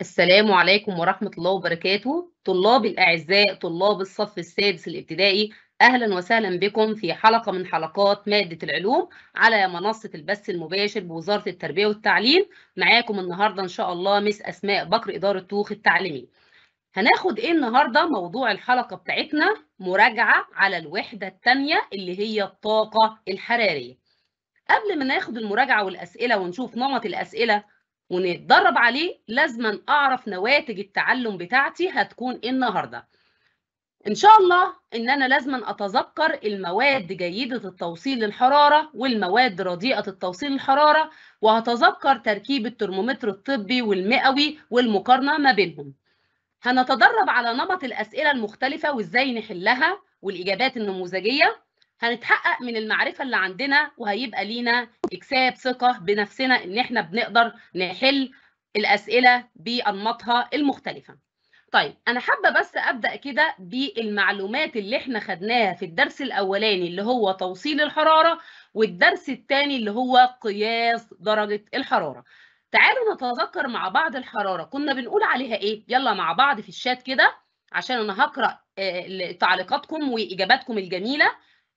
السلام عليكم ورحمة الله وبركاته طلاب الأعزاء طلاب الصف السادس الابتدائي أهلا وسهلا بكم في حلقة من حلقات مادة العلوم على منصة البث المباشر بوزارة التربية والتعليم معاكم النهاردة إن شاء الله مس أسماء بكر إدارة توخ التعليمي هناخد إيه النهاردة موضوع الحلقة بتاعتنا مراجعة على الوحدة الثانية اللي هي الطاقة الحرارية قبل ما ناخد المراجعة والأسئلة ونشوف نمط الأسئلة ونتدرب عليه لازما اعرف نواتج التعلم بتاعتي هتكون ايه النهارده ان شاء الله ان انا لازما اتذكر المواد جيده التوصيل للحراره والمواد رديئه التوصيل للحراره وهتذكر تركيب الترمومتر الطبي والمئوي والمقارنه ما بينهم هنتدرب على نمط الاسئله المختلفه وازاي نحلها والاجابات النموذجيه هنتحقق من المعرفه اللي عندنا وهيبقى لينا اكساب ثقه بنفسنا ان احنا بنقدر نحل الاسئله بانماطها المختلفه طيب انا حابه بس ابدا كده بالمعلومات اللي احنا خدناها في الدرس الاولاني اللي هو توصيل الحراره والدرس الثاني اللي هو قياس درجه الحراره تعالوا نتذكر مع بعض الحراره كنا بنقول عليها ايه يلا مع بعض في الشات كده عشان انا هقرا آه، تعليقاتكم واجاباتكم الجميله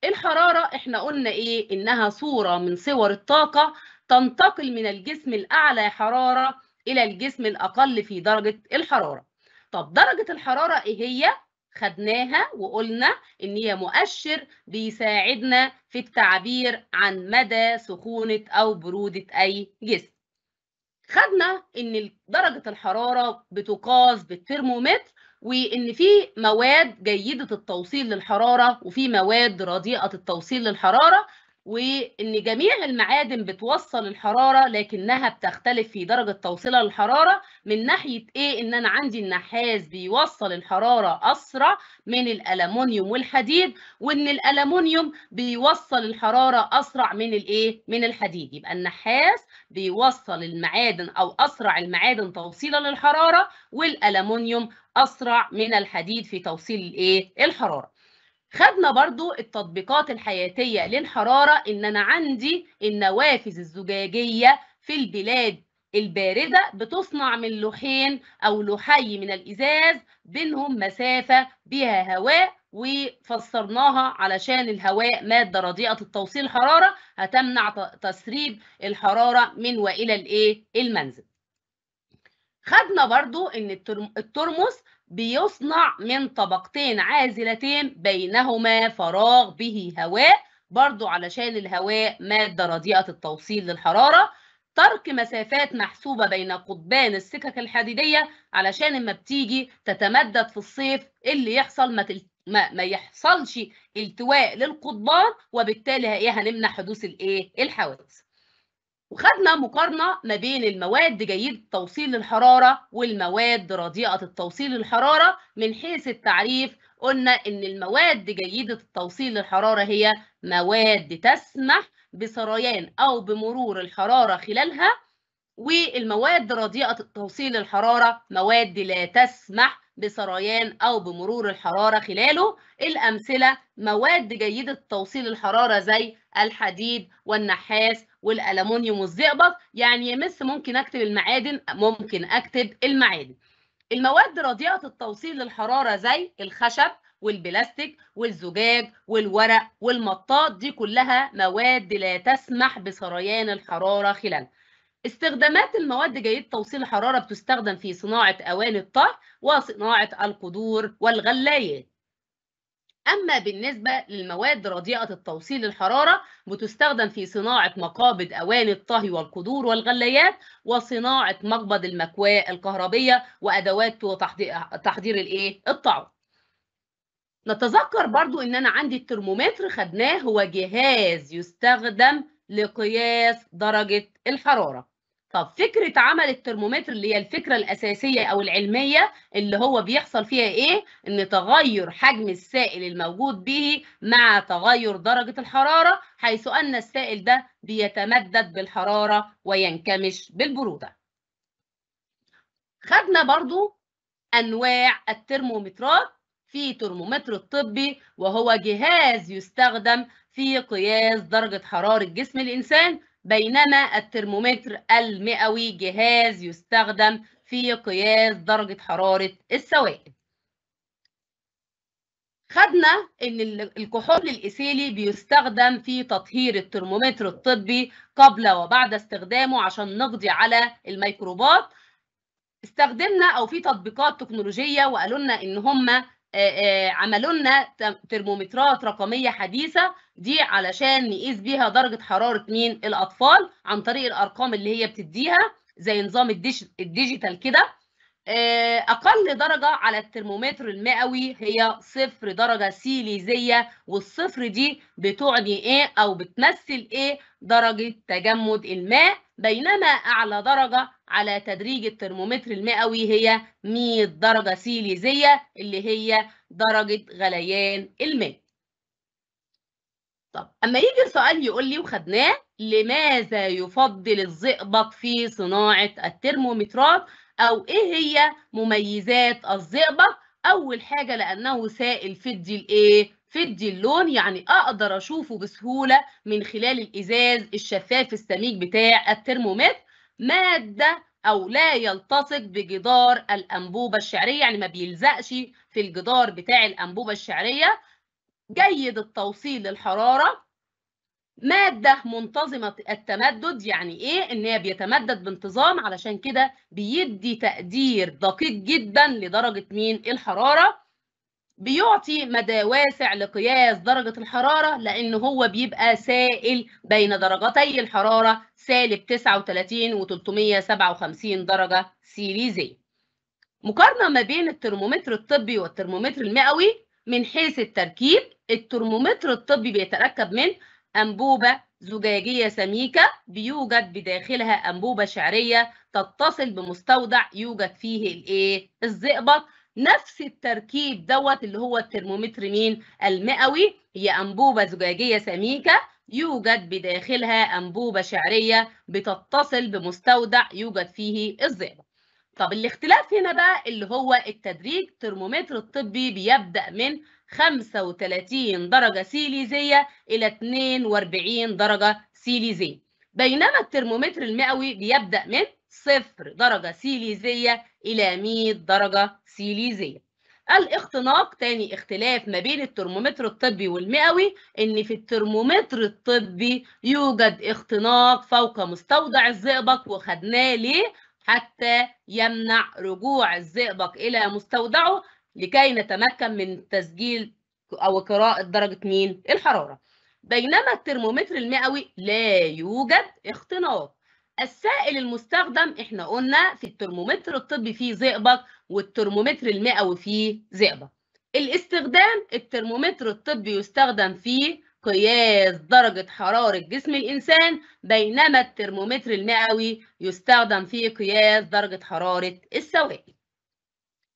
الحرارة احنا قلنا ايه انها صورة من صور الطاقة تنتقل من الجسم الاعلى حرارة الى الجسم الاقل في درجة الحرارة طب درجة الحرارة ايه هي؟ خدناها وقلنا ان هي مؤشر بيساعدنا في التعبير عن مدى سخونة او برودة اي جسم خدنا ان درجة الحرارة بتقاس بالترمومتر وان في مواد جيده التوصيل للحراره وفي مواد رديئه التوصيل للحراره وإن جميع المعادن بتوصل الحرارة لكنها بتختلف في درجة توصيلها للحرارة من ناحية إيه؟ إن أنا عندي النحاس بيوصل الحرارة أسرع من الألمونيوم والحديد وإن الألمونيوم بيوصل الحرارة أسرع من الإيه؟ من الحديد يبقى النحاس بيوصل المعادن أو أسرع المعادن توصيلا للحرارة والألمونيوم أسرع من الحديد في توصيل الإيه؟ الحرارة خدنا برضو التطبيقات الحياتية للحرارة إن أنا عندي النوافذ الزجاجية في البلاد الباردة بتصنع من لوحين أو لوحي من الإزاز بينهم مسافة بها هواء وفسرناها علشان الهواء مادة رديئة التوصيل الحرارة هتمنع تسريب الحرارة من وإلى الإيه المنزل. خدنا برضو إن الترمس بيصنع من طبقتين عازلتين بينهما فراغ به هواء برضو علشان الهواء مادة رديئة التوصيل للحرارة ترك مسافات محسوبة بين قطبان السكك الحديدية علشان اما بتيجي تتمدد في الصيف اللي يحصل ما, تل... ما... ما يحصلش التواء للقطبان وبالتالي هي هنمنع حدوث الايه الحوادث وخدنا مقارنة ما بين المواد جيدة توصيل الحرارة والمواد رديئة التوصيل الحرارة من حيث التعريف قلنا إن المواد جيدة التوصيل الحرارة هي مواد تسمح بسريان أو بمرور الحرارة خلالها والمواد رديئة التوصيل الحرارة مواد لا تسمح بسريان أو بمرور الحرارة خلاله الأمثلة مواد جيدة توصيل الحرارة زي الحديد والنحاس والالومنيوم والزئبق يعني يمس مس ممكن أكتب المعادن ممكن أكتب المعادن المواد رديئة التوصيل للحرارة زي الخشب والبلاستيك والزجاج والورق والمطاط دي كلها مواد لا تسمح بسريان الحرارة خلالها استخدامات المواد جيد توصيل الحرارة بتستخدم في صناعة أواني الطهي وصناعة القدور والغلايات أما بالنسبة للمواد رديئة التوصيل الحرارة بتستخدم في صناعة مقابض أواني الطهي والقدور والغلايات وصناعة مقبض المكواة الكهربية وأدوات تحضير الإيه؟ الطعام. نتذكر برضو إن أنا عندي الترمومتر خدناه هو جهاز يستخدم لقياس درجة الحرارة. طب فكرة عمل الترمومتر اللي هي الفكرة الأساسية أو العلمية اللي هو بيحصل فيها إيه؟ إن تغير حجم السائل الموجود به مع تغير درجة الحرارة حيث أن السائل ده بيتمدد بالحرارة وينكمش بالبرودة. خدنا برضو أنواع الترمومترات في ترمومتر الطبي وهو جهاز يستخدم في قياس درجة حرارة جسم الإنسان بينما الترمومتر المئوي جهاز يستخدم في قياس درجة حرارة السوائل خدنا ان الكحول الإيثيلي بيستخدم في تطهير الترمومتر الطبي قبل وبعد استخدامه عشان نقضي على الميكروبات استخدمنا او في تطبيقات تكنولوجيه وقالوا لنا ان هما آه، آه، عملوا لنا ترمومترات رقميه حديثه دي علشان نقيس بيها درجه حراره مين الاطفال عن طريق الارقام اللي هي بتديها زي نظام الديجيتال كده آه، اقل درجه على الترمومتر المئوي هي صفر درجه سيليزيه والصفر دي بتعني ايه او بتمثل ايه درجه تجمد الماء بينما اعلى درجه على تدريج الترمومتر المئوي هي 100 درجة سيليزية اللي هي درجة غليان الماء. طب أما يجي سؤال يقول لي وخدناه لماذا يفضل الزئبق في صناعة الترمومترات أو إيه هي مميزات الزئبق؟ أول حاجة لأنه سائل فضي الإيه؟ فدي اللون يعني اقدر اشوفه بسهوله من خلال الازاز الشفاف السميك بتاع الترمومتر مادة أو لا يلتصق بجدار الأنبوبة الشعرية يعني ما بيلزقش في الجدار بتاع الأنبوبة الشعرية جيد التوصيل للحرارة مادة منتظمة التمدد يعني إيه؟ إن هي بيتمدد بانتظام علشان كده بيدي تقدير دقيق جدا لدرجة مين؟ الحرارة بيعطي مدى واسع لقياس درجة الحرارة لأن هو بيبقى سائل بين درجتي الحرارة سالب 39 و 357 درجة سيليزية. مقارنة ما بين الترمومتر الطبي والترمومتر المئوي من حيث التركيب الترمومتر الطبي بيتركب من أنبوبة زجاجية سميكة بيوجد بداخلها أنبوبة شعرية تتصل بمستودع يوجد فيه الإيه؟ الزئبق نفس التركيب دوت اللي هو الترمومتر مين المئوي هي أنبوبة زجاجية سميكة يوجد بداخلها أنبوبة شعرية بتتصل بمستودع يوجد فيه الزئبق طب الاختلاف هنا بقى اللي هو التدريج ترمومتر الطبي بيبدأ من 35 درجة سيليزية إلى 42 درجة سيليزية بينما الترمومتر المئوي بيبدأ من صفر درجة سيليزية إلى 100 درجة سيليزية الاختناق تاني اختلاف ما بين الترمومتر الطبي والمئوي ان في الترمومتر الطبي يوجد اختناق فوق مستودع الزئبق وخدناه ليه حتى يمنع رجوع الزئبق الى مستودعه لكي نتمكن من تسجيل او قراءه درجه مين الحراره بينما الترمومتر المئوي لا يوجد اختناق السائل المستخدم احنا قلنا في الترمومتر الطبي فيه زئبق والترمومتر المئوي فيه زئبق الاستخدام الترمومتر الطبي يستخدم في قياس درجة حرارة جسم الإنسان بينما الترمومتر المئوي يستخدم في قياس درجة حرارة السوائل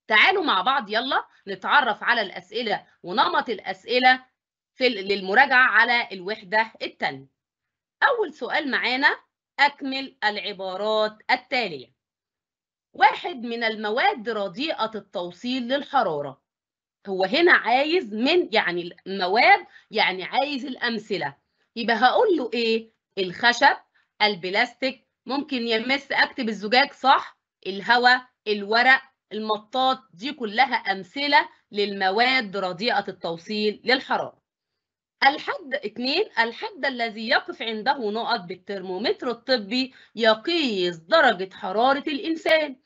تعالوا مع بعض يلا نتعرف على الأسئلة ونمط الأسئلة في للمراجعة على الوحدة الثانية أول سؤال معانا أكمل العبارات التالية واحد من المواد رديئة التوصيل للحرارة هو هنا عايز من يعني المواد يعني عايز الأمثلة يبقى هقول له إيه الخشب البلاستيك ممكن يمس أكتب الزجاج صح الهواء الورق المطاط دي كلها أمثلة للمواد رديئة التوصيل للحرارة الحد اثنين الحد الذي يقف عنده نقط بالترمومتر الطبي يقيس درجة حرارة الإنسان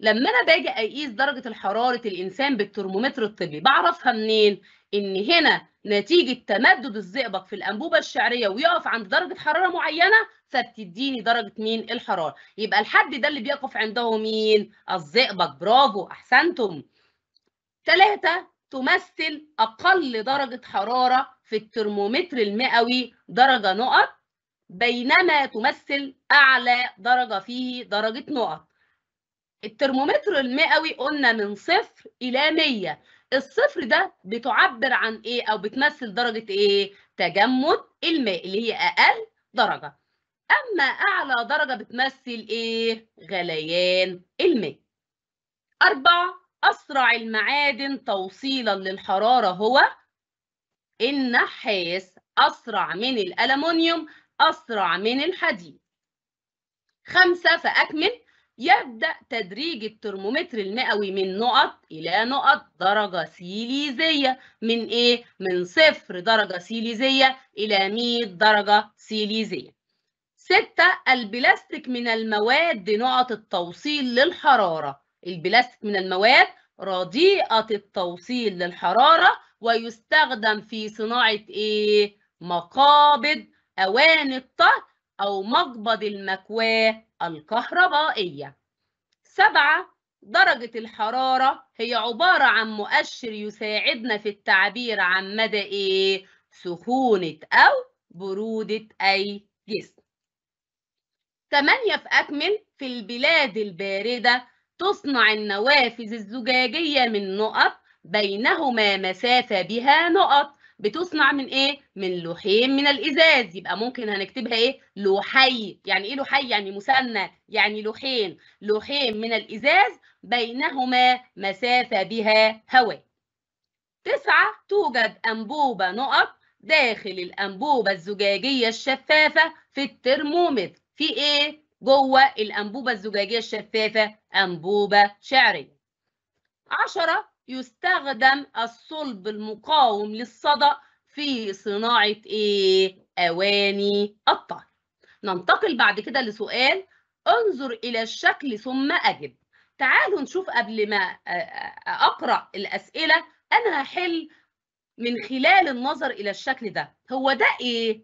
لما أنا باجي أقيس درجة حرارة الإنسان بالترمومتر الطبي بعرفها منين؟ إن هنا نتيجة تمدد الزئبق في الأنبوبة الشعرية ويقف عند درجة حرارة معينة فبتديني درجة مين؟ الحرارة يبقى الحد ده اللي بيقف عنده مين؟ الزئبق برافو أحسنتم ثلاثة تمثل أقل درجة حرارة في الترمومتر المئوي درجة نقط بينما تمثل أعلى درجة فيه درجة نقط الترمومتر المئوي قلنا من صفر إلى 100 الصفر ده بتعبر عن إيه أو بتمثل درجة إيه؟ تجمد الماء اللي هي أقل درجة أما أعلى درجة بتمثل إيه؟ غليان الماء أربعة أسرع المعادن توصيلا للحرارة هو النحاس أسرع من الألمونيوم أسرع من الحديد خمسة فأكمل يبدأ تدريج الترمومتر المئوي من نقط إلى نقط درجة سيليزية من إيه؟ من صفر درجة سيليزية إلى 100 درجة سيليزية. ستة البلاستيك من المواد نقط التوصيل للحرارة. البلاستيك من المواد رديئة التوصيل للحرارة ويستخدم في صناعة إيه؟ مقابض أواني الطهي أو مقبض المكواة الكهربائية. سبعة درجة الحرارة هي عبارة عن مؤشر يساعدنا في التعبير عن مدى إيه؟ سخونة أو برودة أي جسم. ثمانية في أكمل في البلاد الباردة تصنع النوافذ الزجاجية من نقط بينهما مسافة بها نقط بتصنع من ايه؟ من لوحين من الازاز يبقى ممكن هنكتبها ايه؟ لوحي يعني ايه لوحي؟ يعني مثنى يعني لوحين لوحين من الازاز بينهما مسافة بها هواء تسعة توجد أنبوبة نقط داخل الأنبوبة الزجاجية الشفافة في الترمومتر في ايه؟ جوه الأنبوبة الزجاجية الشفافة أنبوبة شعرية عشرة يستخدم الصلب المقاوم للصدأ في صناعة إيه؟ أواني الطهي. ننتقل بعد كده لسؤال انظر إلى الشكل ثم أجب. تعالوا نشوف قبل ما أقرأ الأسئلة أنا هحل من خلال النظر إلى الشكل ده. هو ده إيه؟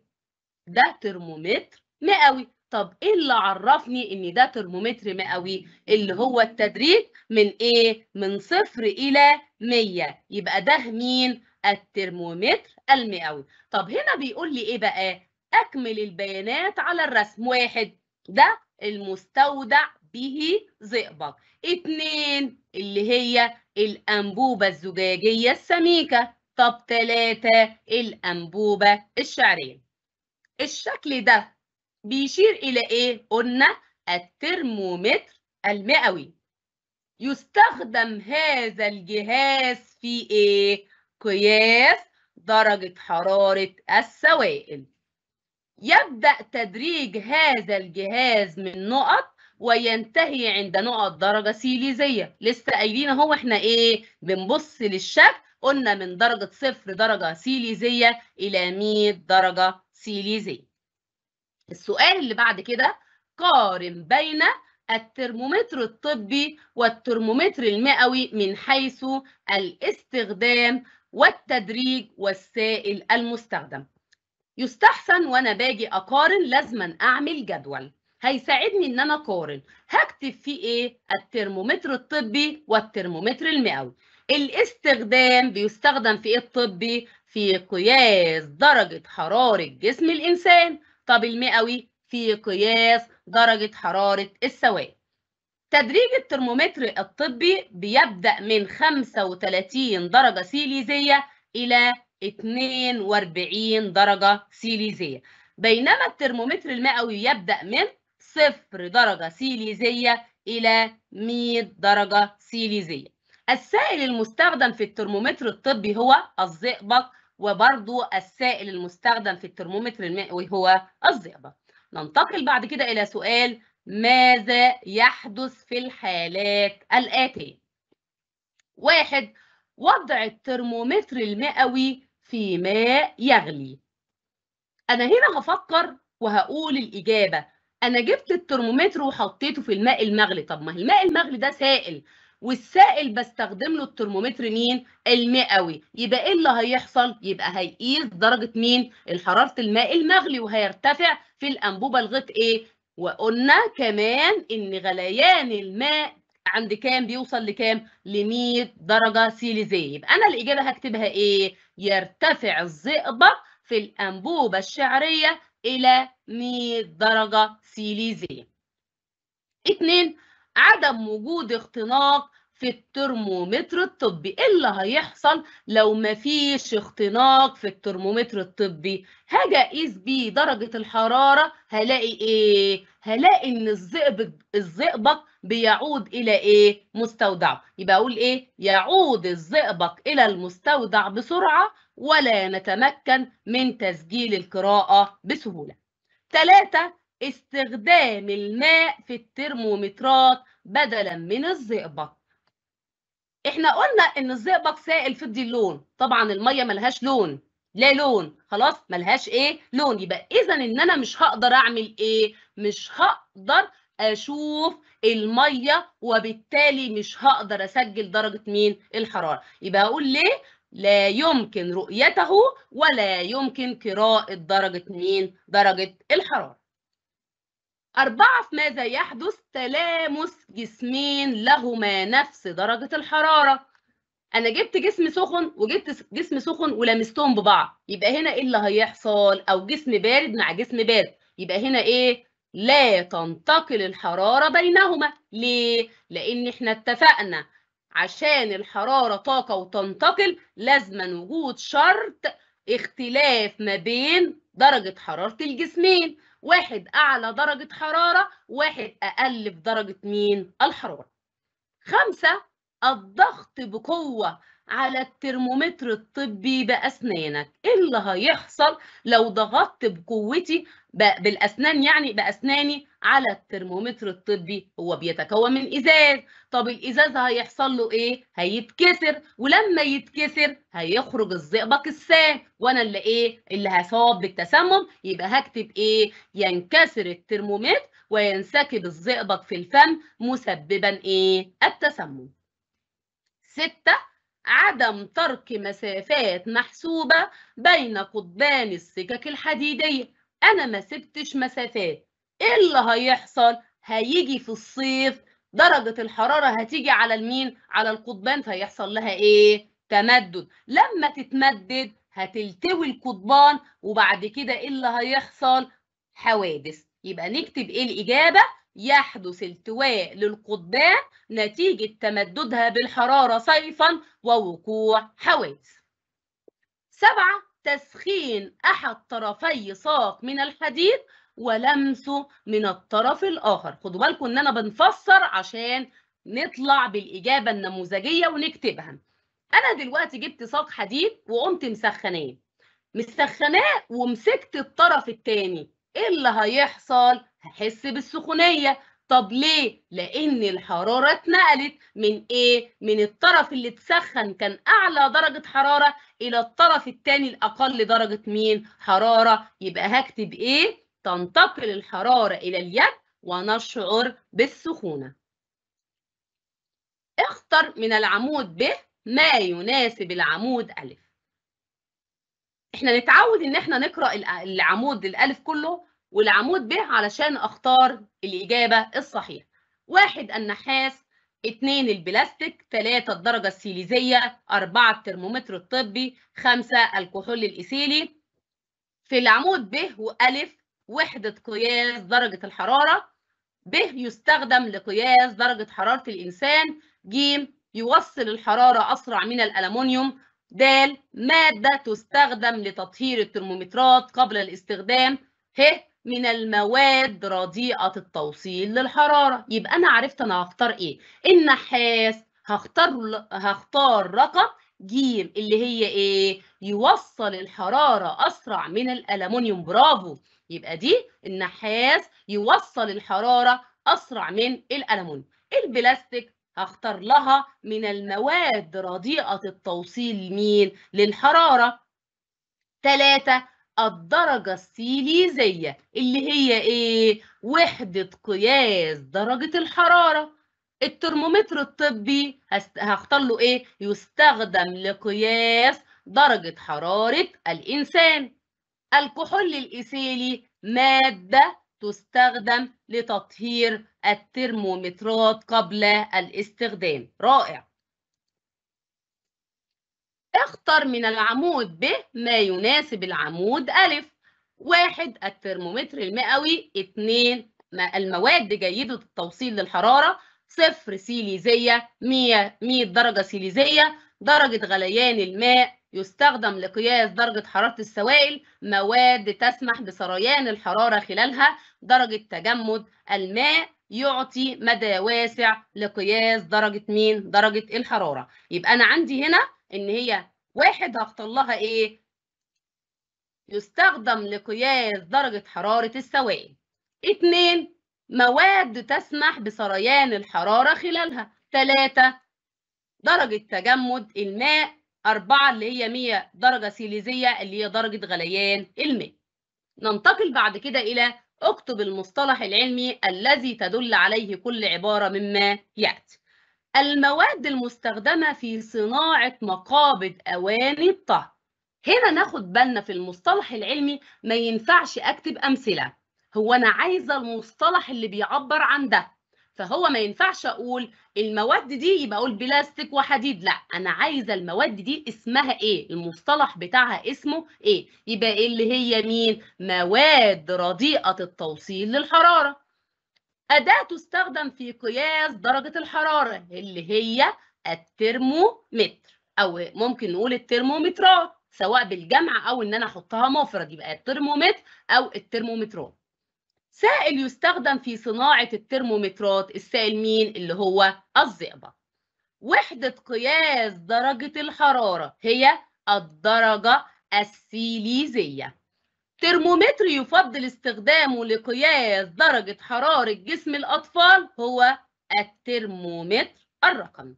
ده ترمومتر مئوي طب ايه اللي عرفني ان ده ترمومتر مئوي اللي هو التدريج من ايه من صفر الى مية يبقى ده مين الترمومتر المئوي طب هنا بيقول لي ايه بقى اكمل البيانات على الرسم واحد ده المستودع به زئبق اتنين اللي هي الانبوبه الزجاجيه السميكه طب تلاته الانبوبه الشعريه الشكل ده بيشير إلى إيه؟ قلنا الترمومتر المئوي يستخدم هذا الجهاز في إيه؟ قياس درجة حرارة السوائل يبدأ تدريج هذا الجهاز من نقط وينتهي عند نقط درجة سيليزية لسه قايلين اهو احنا ايه بنبص للشكل قلنا من درجة صفر درجة سيليزية إلى 100 درجة سيليزية السؤال اللي بعد كده قارن بين الترمومتر الطبي والترمومتر المئوي من حيث الاستخدام والتدريج والسائل المستخدم يستحسن وانا باجي اقارن لازما اعمل جدول هيساعدني ان انا اقارن هكتب فيه ايه الترمومتر الطبي والترمومتر المئوي الاستخدام بيستخدم في ايه الطبي في قياس درجه حراره جسم الانسان طب المئوي في قياس درجة حرارة السوائل تدريج الترمومتر الطبي بيبدأ من 35 درجة سيليزية إلى 42 درجة سيليزية بينما الترمومتر المئوي يبدأ من 0 درجة سيليزية إلى 100 درجة سيليزية السائل المستخدم في الترمومتر الطبي هو الزئبق وبرضو السائل المستخدم في الترمومتر المئوي هو الزئبق ننتقل بعد كده إلى سؤال ماذا يحدث في الحالات الآتية واحد وضع الترمومتر المئوي في ماء يغلي أنا هنا هفكر وهقول الإجابة أنا جبت الترمومتر وحطيته في الماء المغلي طب ما الماء المغلي ده سائل والسائل بستخدم له الترمومتر مين المئوي يبقى ايه اللي هيحصل يبقى هيقيس درجه مين حراره الماء المغلي وهيرتفع في الانبوبه لغايه ايه وقلنا كمان ان غليان الماء عند كام بيوصل لكام ل 100 درجه سيليزيه يبقى انا الاجابه هكتبها ايه يرتفع الزئبق في الانبوبه الشعريه الى 100 درجه سيليزيه اتنين عدم وجود اختناق في الترمومتر الطبي ايه اللي هيحصل لو مفيش اختناق في الترمومتر الطبي هاجي اقيس بيه درجه الحراره هلاقي ايه هلاقي ان الزئبق الزئبق بيعود الى ايه مستودعه يبقى اقول ايه يعود الزئبق الى المستودع بسرعه ولا نتمكن من تسجيل القراءه بسهوله ثلاثة استخدام الماء في الترمومترات بدلا من الزئبق احنا قلنا ان الزئبق سائل فضي اللون طبعا الميه ملهاش لون لا لون خلاص ملهاش ايه لون يبقى اذا ان انا مش هقدر اعمل ايه مش هقدر اشوف الميه وبالتالي مش هقدر اسجل درجه مين الحراره يبقى هقول ليه لا يمكن رؤيته ولا يمكن قراءه درجه مين درجه الحراره أربعة في ماذا يحدث تلامس جسمين لهما نفس درجة الحرارة أنا جبت جسم سخن وجبت جسم سخن ولمستهم ببعض يبقى هنا إيه اللي هيحصل أو جسم بارد مع جسم بارد يبقى هنا إيه لا تنتقل الحرارة بينهما ليه؟ لأن إحنا اتفقنا عشان الحرارة طاقة وتنتقل لازم وجود شرط اختلاف ما بين درجة حرارة الجسمين واحد أعلى درجة حرارة واحد أقل في درجة مين؟ الحرارة خمسة الضغط بقوة على الترمومتر الطبي بأسنانك إيه اللي هيحصل لو ضغطت بقوتي بالاسنان يعني باسناني على الترمومتر الطبي هو بيتكون من ازاز طب الازاز هيحصل له ايه هيتكسر ولما يتكسر هيخرج الزئبق السام وانا اللي ايه اللي هصاب بالتسمم يبقى هكتب ايه ينكسر الترمومتر وينسكب الزئبق في الفم مسببا ايه التسمم ستة عدم ترك مسافات محسوبة بين قضبان السكك الحديدية انا ما سبتش مسافات ايه اللي هيحصل هيجي في الصيف درجة الحرارة هتيجي على المين على القضبان فيحصل لها ايه تمدد لما تتمدد هتلتوي القضبان وبعد كده ايه اللي هيحصل حوادث يبقى نكتب ايه الاجابة يحدث التواء للقضبان نتيجة تمددها بالحرارة صيفا ووقوع حوادث سبعة تسخين أحد طرفي ساق من الحديد ولمسه من الطرف الآخر خدوا بالكم إن أنا بنفسر عشان نطلع بالإجابة النموذجية ونكتبها أنا دلوقتي جبت ساق حديد وقمت مسخناه مسخناه ومسكت الطرف التاني إيه اللي هيحصل؟ هحس بالسخونية طب ليه؟ لأن الحرارة اتنقلت من إيه؟ من الطرف اللي اتسخن كان أعلى درجة حرارة إلى الطرف التاني الأقل درجة مين؟ حرارة يبقى هكتب إيه؟ تنتقل الحرارة إلى اليد ونشعر بالسخونة. اختر من العمود ب ما يناسب العمود أ. احنا نتعود إن احنا نقرأ العمود الألف كله والعمود ب علشان اختار الاجابه الصحيحه واحد النحاس اثنين البلاستيك ثلاثة الدرجة السيليزية أربعة الترمومتر الطبي خمسة الكحول الإيثيلي في العمود ب وألف وحدة قياس درجة الحرارة ب يستخدم لقياس درجة حرارة الإنسان ج يوصل الحرارة أسرع من الألمونيوم د مادة تستخدم لتطهير الترمومترات قبل الاستخدام ه من المواد رديئة التوصيل للحرارة يبقى أنا عرفت أنا هختار إيه النحاس هختار هختار رقم جيم اللي هي إيه يوصل الحرارة أسرع من الألمونيوم برافو يبقى دي النحاس يوصل الحرارة أسرع من الألمونيوم البلاستيك هختار لها من المواد رديئة التوصيل مين للحرارة ثلاثة الدرجة السيليزية اللي هي إيه؟ وحدة قياس درجة الحرارة الترمومتر الطبي هختار له إيه؟ يستخدم لقياس درجة حرارة الإنسان الكحول الإيثيلي مادة تستخدم لتطهير الترمومترات قبل الاستخدام رائع اختر من العمود ب ما يناسب العمود أ واحد الترمومتر المئوي اتنين المواد جيدة التوصيل للحرارة صفر سيليزية مية مية درجة سيليزية درجة غليان الماء يستخدم لقياس درجة حرارة السوائل مواد تسمح بسريان الحرارة خلالها درجة تجمد الماء يعطي مدى واسع لقياس درجة مين؟ درجة الحرارة يبقى أنا عندي هنا ان هي واحد هختار لها ايه يستخدم لقياس درجة حرارة السوائل اتنين مواد تسمح بسريان الحرارة خلالها تلاتة درجة تجمد الماء أربعة اللي هي مية درجة سيليزية اللي هي درجة غليان الماء ننتقل بعد كده إلى اكتب المصطلح العلمي الذي تدل عليه كل عبارة مما يأتي المواد المستخدمة في صناعة مقابض أواني الطهي هنا ناخد بالنا في المصطلح العلمي ما ينفعش أكتب أمثلة هو أنا عايزة المصطلح اللي بيعبر عن ده فهو ما ينفعش أقول المواد دي يبقى أقول بلاستيك وحديد لا أنا عايزة المواد دي اسمها إيه المصطلح بتاعها اسمه إيه يبقى اللي هي مين مواد رديئة التوصيل للحرارة أداة تستخدم في قياس درجة الحرارة اللي هي الترمومتر أو ممكن نقول الترمومترات سواء بالجمع أو إن أنا أحطها مفرد يبقى الترمومتر أو الترمومترات. سائل يستخدم في صناعة الترمومترات السائل مين اللي هو الزئبق. وحدة قياس درجة الحرارة هي الدرجة السيليزية ترمومتر يفضل استخدامه لقياس درجة حرارة جسم الأطفال هو الترمومتر الرقمي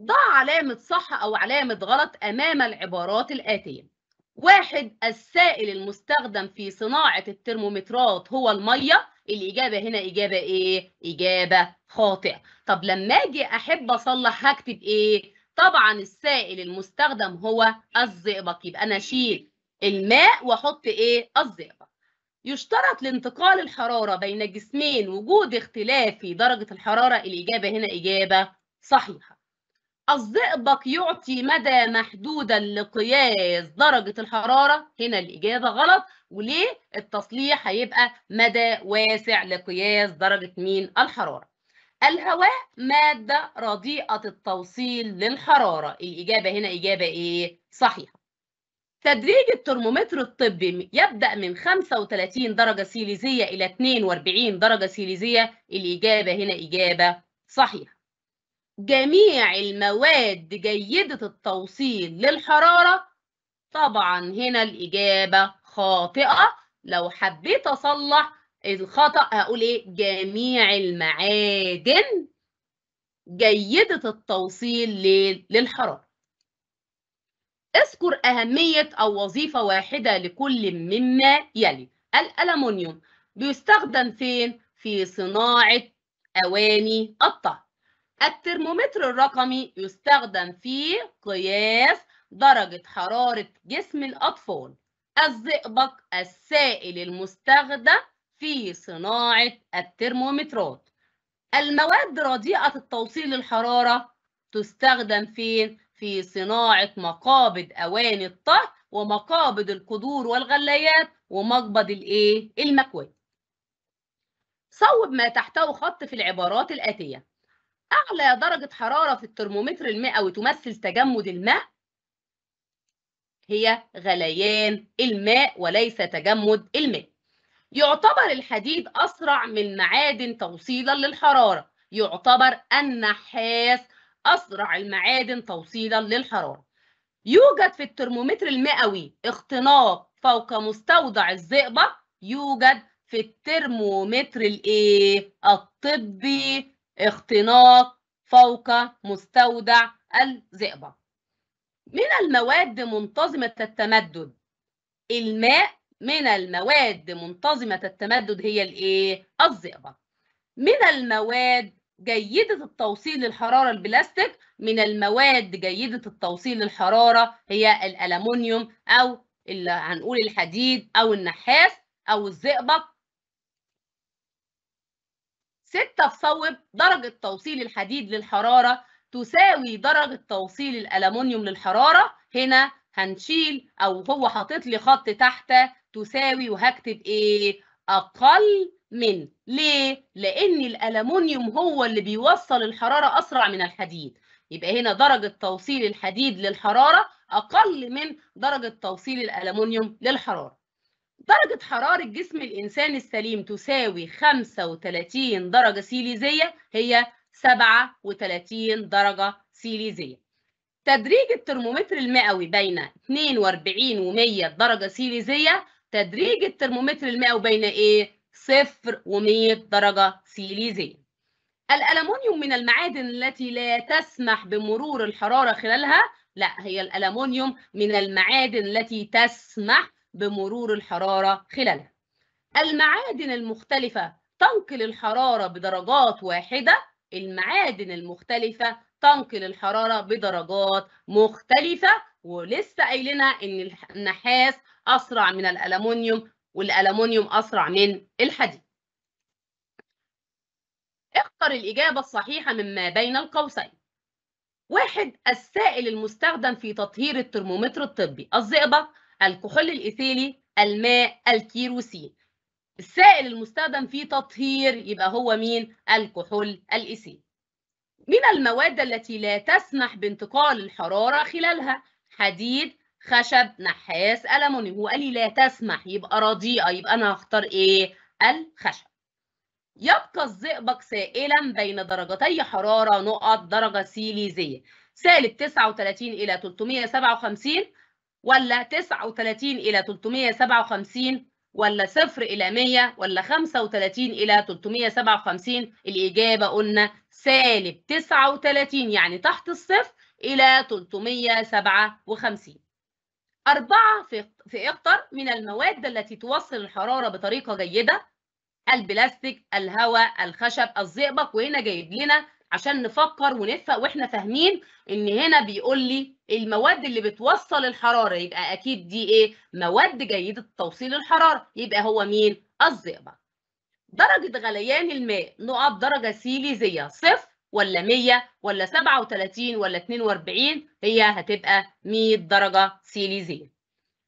ضع علامة صح أو علامة غلط أمام العبارات الآتية واحد السائل المستخدم في صناعة الترمومترات هو المية الإجابة هنا إجابة إيه؟ إجابة خاطئة طب لما أجي أحب أصلح هكتب إيه؟ طبعا السائل المستخدم هو الزئبق يبقى أنا أشيل الماء واحط ايه الزئبق يشترط لانتقال الحرارة بين جسمين وجود اختلاف في درجة الحرارة الإجابة هنا إجابة صحيحة الزئبق يعطي مدى محدودا لقياس درجة الحرارة هنا الإجابة غلط وليه التصليح هيبقى مدى واسع لقياس درجة مين الحرارة الهواء مادة رديئة التوصيل للحرارة الإجابة هنا إجابة إيه؟ صحيحة تدريج الترمومتر الطبي يبدأ من 35 درجة سيليزية إلى 42 درجة سيليزية الإجابة هنا إجابة صحيحة جميع المواد جيدة التوصيل للحرارة طبعا هنا الإجابة خاطئة لو حبيت أصلح الخطأ هقول إيه جميع المعادن جيدة التوصيل للحرارة اذكر أهمية أو وظيفة واحدة لكل مما يلي الألمنيوم بيستخدم فين؟ في صناعة أواني الطهي الترمومتر الرقمي يستخدم في قياس درجة حرارة جسم الأطفال الزئبق السائل المستخدم في صناعة الترمومترات المواد رديئة التوصيل للحرارة تستخدم فين؟ في صناعة مقابض أواني الطهي ومقابض القدور والغليات ومقبض الإيه؟ المكواه. صوب ما تحته خط في العبارات الآتية. أعلى درجة حرارة في الترمومتر المئوي تمثل تجمد الماء هي غليان الماء وليس تجمد الماء. يعتبر الحديد أسرع من معادن توصيلا للحرارة. يعتبر النحاس أسرع المعادن توصيلا للحرارة يوجد في الترمومتر المئوي اختناق فوق مستودع الزئبق يوجد في الترمومتر الايه الطبي اختناق فوق مستودع الزئبق من المواد منتظمة التمدد الماء من المواد منتظمة التمدد هي الايه الزئبق من المواد جيدة التوصيل للحرارة البلاستيك من المواد جيدة التوصيل للحرارة هي الألمونيوم أو اللي هنقول الحديد أو النحاس أو الزئبق ستة تصوب درجة توصيل الحديد للحرارة تساوي درجة توصيل الألمونيوم للحرارة هنا هنشيل أو هو حاطط لي خط تحت تساوي وهكتب إيه أقل من ليه؟ لأن الألمونيوم هو اللي بيوصل الحرارة أسرع من الحديد يبقى هنا درجة توصيل الحديد للحرارة أقل من درجة توصيل الألمونيوم للحرارة درجة حرارة جسم الإنسان السليم تساوي 35 درجة سيليزية هي 37 درجة سيليزية تدريج الترمومتر المئوي بين 42 و100 درجة سيليزية تدريج الترمومتر المئوي بين ايه؟ صفر و100 درجة سيليزية. الألمونيوم من المعادن التي لا تسمح بمرور الحرارة خلالها، لا هي الألمونيوم من المعادن التي تسمح بمرور الحرارة خلالها. المعادن المختلفة تنقل الحرارة بدرجات واحدة، المعادن المختلفة تنقل الحرارة بدرجات مختلفة ولسه قايلنا إن النحاس أسرع من الألمونيوم والألمونيوم أسرع من الحديد اختر الإجابة الصحيحة مما بين القوسين واحد السائل المستخدم في تطهير الترمومتر الطبي الزئبق الكحول الإيثيلي الماء الكيروسين السائل المستخدم في تطهير يبقى هو مين الكحول الإيثيلي من المواد التي لا تسمح بانتقال الحرارة خلالها حديد خشب نحاس ألموني هو قال لي لا تسمح يبقى رضيئة يبقى أنا هختار إيه؟ الخشب يبقى الزئبق سائلا بين درجتي حرارة نقط درجة سيليزية سالب 39 إلى 357 ولا 39 إلى 357 ولا 0 إلى 100 ولا 35 إلى 357 الإجابة قلنا سالب 39 يعني تحت الصفر إلى 357 أربعة في أكثر من المواد التي توصل الحرارة بطريقة جيدة البلاستيك الهواء الخشب الزئبق وهنا جايب لنا عشان نفكر ونفق واحنا فاهمين ان هنا بيقول لي المواد اللي بتوصل الحراره يبقى اكيد دي ايه مواد جيده توصيل الحراره يبقى هو مين الزئبق درجه غليان الماء نقط درجه سيليزيه صفر ولا 100 ولا 37 ولا 42 هي هتبقى 100 درجة سيليزية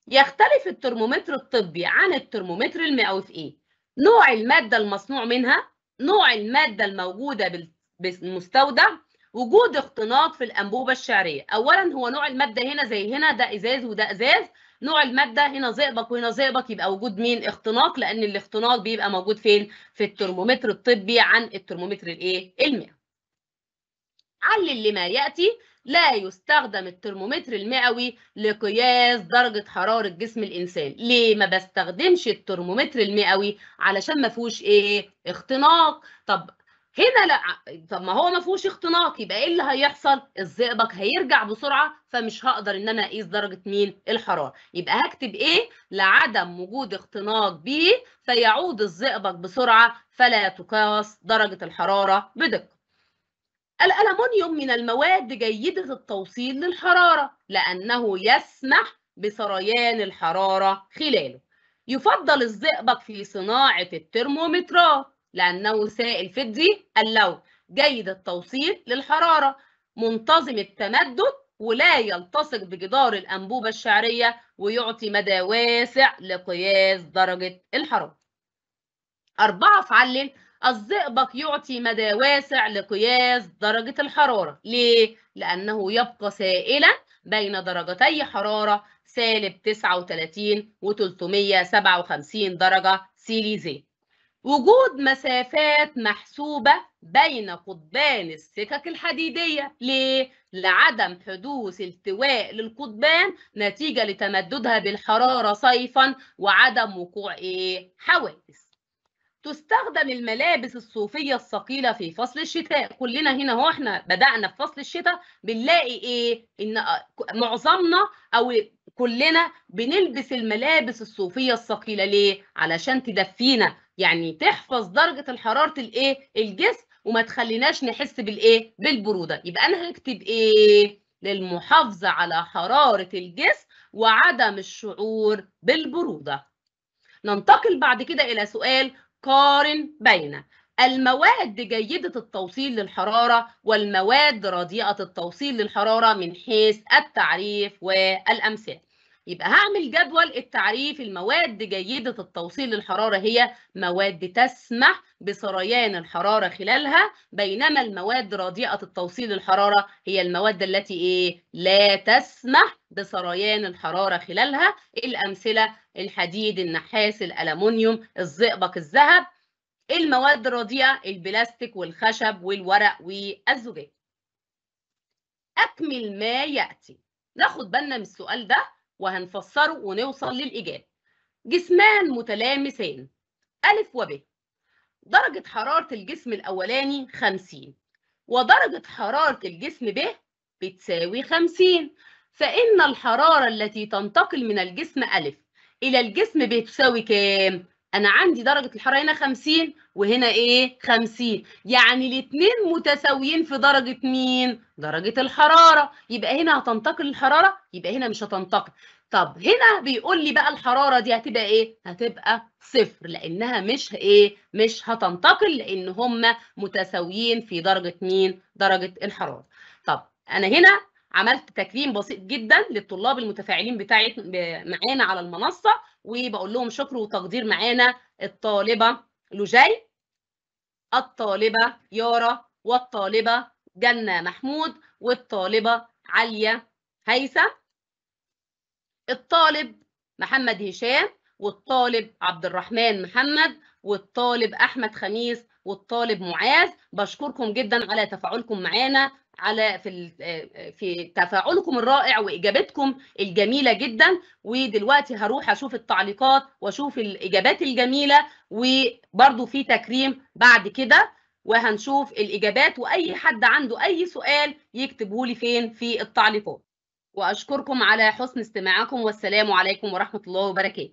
يختلف الترمومتر الطبي عن الترمومتر المئوي في ايه؟ نوع المادة المصنوع منها نوع المادة الموجودة بالمستودع وجود اختناق في الأنبوبة الشعرية أولا هو نوع المادة هنا زي هنا ده إزاز وده إزاز نوع المادة هنا زئبق وهنا زئبق يبقى وجود مين اختناق لأن الاختناق بيبقى موجود فين في الترمومتر الطبي عن الترمومتر الإيه المئوي. علل لما يأتي لا يستخدم الترمومتر المئوي لقياس درجة حرارة جسم الإنسان ليه ما بستخدمش الترمومتر المئوي علشان ما فيهوش إيه اختناق طب هنا لا طب ما هو ما فيهوش اختناق يبقى ايه اللي هيحصل الزئبق هيرجع بسرعه فمش هقدر ان انا اقيس درجه مين الحراره يبقى هكتب ايه لعدم وجود اختناق به فيعود الزئبق بسرعه فلا تقاس درجه الحراره بدقه الألمنيوم من المواد جيدة التوصيل للحرارة لأنه يسمح بسريان الحرارة خلاله يفضل الزئبق في صناعة الترمومترات لأنه سائل فضي اللون جيد التوصيل للحرارة منتظم التمدد ولا يلتصق بجدار الأنبوبة الشعرية ويعطي مدى واسع لقياس درجة الحرارة. أربعة فعلل الزئبق يعطي مدى واسع لقياس درجة الحرارة ليه؟ لأنه يبقى سائلا بين درجتي حرارة سالب 39 و 357 درجة سيليزية وجود مسافات محسوبة بين قطبان السكك الحديدية ليه؟ لعدم حدوث التواء للقطبان نتيجة لتمددها بالحرارة صيفا وعدم وقوع إيه؟ حوادث تستخدم الملابس الصوفية الثقيلة في فصل الشتاء كلنا هنا هو احنا بدأنا في فصل الشتاء بنلاقي ايه ان معظمنا او كلنا بنلبس الملابس الصوفية الثقيلة ليه علشان تدفينا يعني تحفظ درجة الحرارة الايه الجسم وما تخليناش نحس بالايه بالبرودة يبقى انا هكتب ايه للمحافظة على حرارة الجسم وعدم الشعور بالبرودة ننتقل بعد كده إلى سؤال قارن بين المواد جيدة التوصيل للحرارة والمواد رديئة التوصيل للحرارة من حيث التعريف والأمثال يبقى هعمل جدول التعريف المواد جيدة التوصيل للحرارة هي مواد تسمح بسريان الحرارة خلالها بينما المواد رديئة التوصيل للحرارة هي المواد التي إيه؟ لا تسمح بسريان الحرارة خلالها الأمثلة الحديد النحاس الألمونيوم الزئبق الذهب المواد الرديئة البلاستيك والخشب والورق والزجاج أكمل ما يأتي ناخد بالنا من السؤال ده وهنفسره ونوصل للإجابة جسمان متلامسان أ و ب. درجة حرارة الجسم الأولاني 50 ودرجة حرارة الجسم ب بتساوي 50 فإن الحرارة التي تنتقل من الجسم أ إلى الجسم ب تساوي كام؟ انا عندي درجه الحراره هنا 50 وهنا ايه 50 يعني الاثنين متساويين في درجه مين درجه الحراره يبقى هنا هتنتقل الحراره يبقى هنا مش هتنتقل طب هنا بيقول لي بقى الحراره دي هتبقى ايه هتبقى صفر لانها مش ايه مش هتنتقل لان هما متساويين في درجه مين درجه الحراره طب انا هنا عملت تكريم بسيط جدا للطلاب المتفاعلين بتاعي معانا على المنصه وبقول لهم شكر وتقدير معانا الطالبه لجي الطالبه يارا والطالبه جنه محمود والطالبه عليا هيثم الطالب محمد هشام والطالب عبد الرحمن محمد والطالب احمد خميس والطالب معاذ بشكركم جدا على تفاعلكم معانا على في آه، آه، في تفاعلكم الرائع واجابتكم الجميله جدا ودلوقتي هروح اشوف التعليقات واشوف الاجابات الجميله وبرده في تكريم بعد كده وهنشوف الاجابات واي حد عنده اي سؤال يكتبه لي فين في التعليقات واشكركم على حسن استماعكم والسلام عليكم ورحمه الله وبركاته